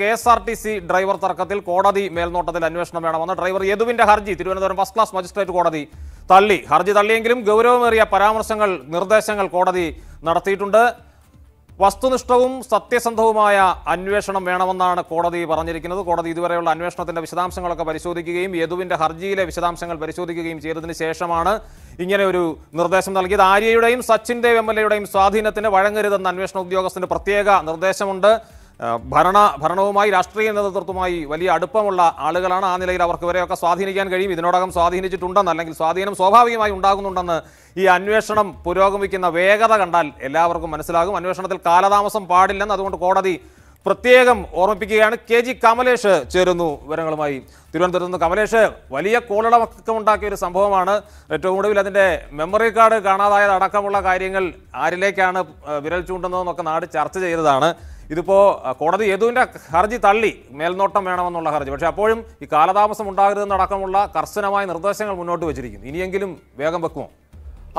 K S R T C driver തർക്കത്തിൽ കോടതി മേൽനോട്ടത്തിൽ അന്വേഷണം വേണമെന്ന് ഡ്രൈവർ യദുവിന്റെ ഹർജി തിരുവനന്തപുരം ഫസ്റ്റ് ക്ലാസ് മജിസ്ട്രേറ്റ് കോടതി തള്ളി ഹർജി തള്ളിയെങ്കിലും ഗൗരവമേറിയ പരാമർശങ്ങൾ നിർദ്ദേശങ്ങൾ കോടതി നടത്തിയിട്ടുണ്ട് വസ്തുനിഷ്ഠവും സത്യസന്ധവുമായ അന്വേഷണം വേണമെന്നാണ് കോടതി പറഞ്ഞിരിക്കുന്നത് കോടതി ഇതുവരെയുള്ള അന്വേഷണത്തിന്റെ വിശദാംശങ്ങളൊക്കെ പരിശോധിക്കുകയും യദുവിന്റെ ഹർജിയിലെ വിശദാംശങ്ങൾ പരിശോധിക്കുകയും ചെയ്തതിന് ശേഷമാണ് ഇങ്ങനെ ഒരു നിർദ്ദേശം നൽകിയത് ആര്യയുടെയും സച്ചിൻ ദേവ് എം എൽ എയുടെയും സ്വാധീനത്തിന് വഴങ്ങരുതെന്ന് അന്വേഷണ ഉദ്യോഗസ്ഥന് പ്രത്യേക നിർദ്ദേശമുണ്ട് ഭരണ ഭരണവുമായി രാഷ്ട്രീയ നേതൃത്വവുമായി വലിയ അടുപ്പമുള്ള ആളുകളാണ് ആ നിലയിൽ അവർക്ക് ഇവരെയൊക്കെ സ്വാധീനിക്കാൻ കഴിയും ഇതിനോടകം സ്വാധീനിച്ചിട്ടുണ്ടെന്ന് അല്ലെങ്കിൽ സ്വാധീനം സ്വാഭാവികമായി ഉണ്ടാകുന്നുണ്ടെന്ന് ഈ അന്വേഷണം പുരോഗമിക്കുന്ന വേഗത കണ്ടാൽ എല്ലാവർക്കും മനസ്സിലാകും അന്വേഷണത്തിൽ കാലതാമസം പാടില്ലെന്ന് അതുകൊണ്ട് കോടതി പ്രത്യേകം ഓർമ്മിപ്പിക്കുകയാണ് കെ ജി കമലേഷ് ചേരുന്നു വിവരങ്ങളുമായി തിരുവനന്തപുരത്ത് നിന്ന് കമലേഷ് വലിയ ഉണ്ടാക്കിയ ഒരു സംഭവമാണ് ഏറ്റവും കൂടുതൽ അതിൻ്റെ മെമ്മറി കാർഡ് കാണാതായത് അടക്കമുള്ള കാര്യങ്ങൾ ആരിലേക്കാണ് വിരൽ ചൂണ്ടുന്നതെന്നൊക്കെ നാട് ചർച്ച ചെയ്തതാണ് ഇതിപ്പോൾ കോടതി യദുവിൻ്റെ ഹർജി തള്ളി മേൽനോട്ടം വേണമെന്നുള്ള ഹർജി പക്ഷേ അപ്പോഴും ഈ കാലതാമസം ഉണ്ടാകരുതെന്നടക്കമുള്ള കർശനമായ നിർദ്ദേശങ്ങൾ മുന്നോട്ട് വച്ചിരിക്കുന്നു ഇനിയെങ്കിലും വേഗം വെക്കുമോ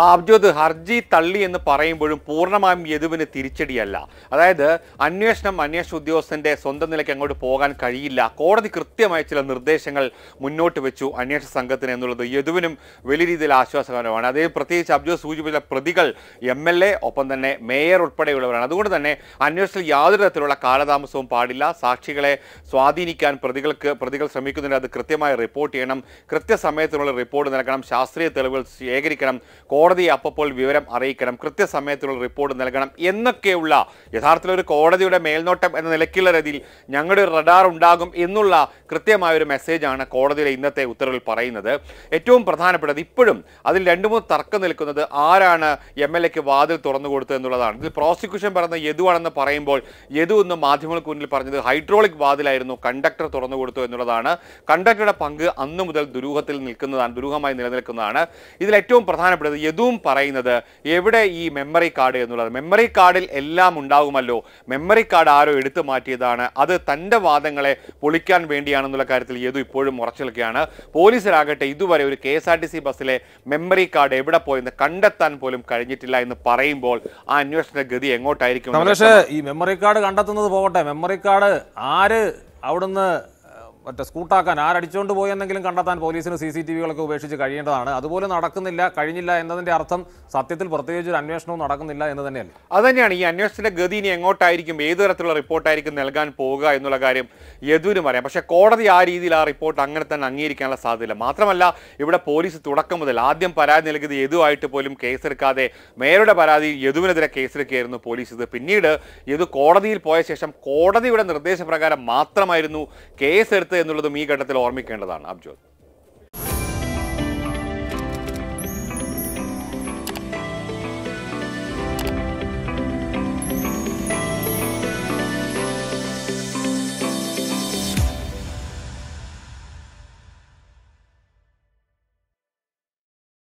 ആബ്ജോദ് ഹർജി തള്ളി എന്ന് പറയുമ്പോഴും പൂർണ്ണമായും യദുവിന് തിരിച്ചടിയല്ല അതായത് അന്വേഷണം അന്വേഷണ ഉദ്യോഗസ്ഥൻ്റെ സ്വന്തം നിലയ്ക്ക് അങ്ങോട്ട് പോകാൻ കഴിയില്ല കോടതി കൃത്യമായ ചില നിർദ്ദേശങ്ങൾ മുന്നോട്ട് വെച്ചു അന്വേഷണ സംഘത്തിന് എന്നുള്ളത് യദുവിനും വലിയ രീതിയിൽ ആശ്വാസകരമാണ് അതേ പ്രത്യേകിച്ച് അബ്ജോദ് സൂചിപ്പിച്ച പ്രതികൾ എം എൽ എ ഒപ്പം തന്നെ മേയർ ഉൾപ്പെടെയുള്ളവരാണ് അതുകൊണ്ട് തന്നെ അന്വേഷണത്തിൽ യാതൊരു തരത്തിലുള്ള കാലതാമസവും പാടില്ല സാക്ഷികളെ സ്വാധീനിക്കാൻ പ്രതികൾക്ക് പ്രതികൾ ശ്രമിക്കുന്നതിന് അത് കൃത്യമായി റിപ്പോർട്ട് ചെയ്യണം കൃത്യസമയത്തിനുള്ള റിപ്പോർട്ട് നൽകണം ശാസ്ത്രീയ തെളിവുകൾ ശേഖരിക്കണം കോടതിയെ അപ്പോൾ വിവരം അറിയിക്കണം കൃത്യസമയത്തുള്ള റിപ്പോർട്ട് നൽകണം എന്നൊക്കെയുള്ള യഥാർത്ഥത്തിൽ ഒരു കോടതിയുടെ മേൽനോട്ടം എന്ന നിലയ്ക്കുള്ള രീതിയിൽ ഞങ്ങളുടെ ഒരു റഡാർ ഉണ്ടാകും എന്നുള്ള കൃത്യമായ ഒരു മെസ്സേജാണ് കോടതിയിലെ ഇന്നത്തെ ഉത്തരവിൽ പറയുന്നത് ഏറ്റവും പ്രധാനപ്പെട്ടത് ഇപ്പോഴും അതിൽ രണ്ട് മൂന്ന് തർക്കം നിൽക്കുന്നത് ആരാണ് എം എൽ എക്ക് വാതിൽ തുറന്നു കൊടുത്തത് എന്നുള്ളതാണ് ഇത് പ്രോസിക്യൂഷൻ പറഞ്ഞ യദുവാണെന്ന് പറയുമ്പോൾ യദു എന്ന് മാധ്യമങ്ങൾക്ക് മുന്നിൽ പറഞ്ഞത് ഹൈഡ്രോളിക് വാതിലായിരുന്നു കണ്ടക്ടർ തുറന്നു കൊടുത്തു എന്നുള്ളതാണ് കണ്ടക്ടറുടെ പങ്ക് അന്നു മുതൽ ദുരൂഹത്തിൽ നിൽക്കുന്നതാണ് ദുരൂഹമായി നിലനിൽക്കുന്നതാണ് ഇതിൽ ഏറ്റവും പ്രധാനപ്പെട്ടത് യദുവും പറയുന്നത് എവിടെ ഈ മെമ്മറി കാർഡ് എന്നുള്ളത് മെമ്മറി കാർഡിൽ എല്ലാം ഉണ്ടാകുമല്ലോ മെമ്മറി കാർഡ് ആരോ എടുത്തു മാറ്റിയതാണ് അത് തൻ്റെ വാദങ്ങളെ പൊളിക്കാൻ വേണ്ടിയാണെന്നുള്ള കാര്യത്തിൽ യദു ഇപ്പോഴും ഉറച്ചു നിൽക്കുകയാണ് പോലീസിലാകട്ടെ ഇതുവരെ ഒരു K S R T C ബസ്സിലെ മെമ്മറി കാർഡ് എവിടെ പോയെന്ന് കണ്ടെത്താൻ പോലും കഴിഞ്ഞിട്ടില്ല എന്ന് പറയുമ്പോൾ ആ അന്വേഷണ ഗതി എങ്ങോട്ടായിരിക്കും ഈ മെമ്മറി കാർഡ് കണ്ടെത്തുന്നത് പോകട്ടെ മെമ്മറി കാർഡ് ആര് അവിടുന്ന് മറ്റേ സ്കൂട്ടാക്കാൻ ആരടിച്ചുകൊണ്ട് പോയെന്നെങ്കിലും കണ്ടെത്താൻ പോലീസിന് സി സി ടി വികളൊക്കെ ഉപേക്ഷിച്ച് കഴിയേണ്ടതാണ് അതുപോലെ നടക്കുന്നില്ല കഴിഞ്ഞില്ല എന്നതിൻ്റെ അർത്ഥം സത്യത്തിൽ പ്രത്യേകിച്ച് ഒരു അന്വേഷണവും നടക്കുന്നില്ല എന്ന് തന്നെയല്ലേ അതുതന്നെയാണ് ഈ അന്വേഷണത്തിൻ്റെ ഗതി ഇനി എങ്ങോട്ടായിരിക്കും ഏത് തരത്തിലുള്ള റിപ്പോർട്ടായിരിക്കും നൽകാൻ പോവുക എന്നുള്ള കാര്യം യദുവിനും അറിയാം പക്ഷേ കോടതി ആ രീതിയിൽ ആ റിപ്പോർട്ട് അങ്ങനെ തന്നെ അംഗീകരിക്കാനുള്ള സാധ്യതയില്ല മാത്രമല്ല ഇവിടെ പോലീസ് തുടക്കം മുതൽ ആദ്യം പരാതി നൽകിയത് യദുവായിട്ട് പോലും കേസെടുക്കാതെ മേയറുടെ പരാതി യദുവിനെതിരെ കേസെടുക്കുകയായിരുന്നു പോലീസ് ഇത് പിന്നീട് യദു കോടതിയിൽ പോയ ശേഷം കോടതിയുടെ നിർദ്ദേശപ്രകാരം മാത്രമായിരുന്നു കേസെടുത്ത് എന്നുള്ളതും ഈ ഘട്ടത്തിൽ ഓർമ്മിക്കേണ്ടതാണ് അബ്ജോദ്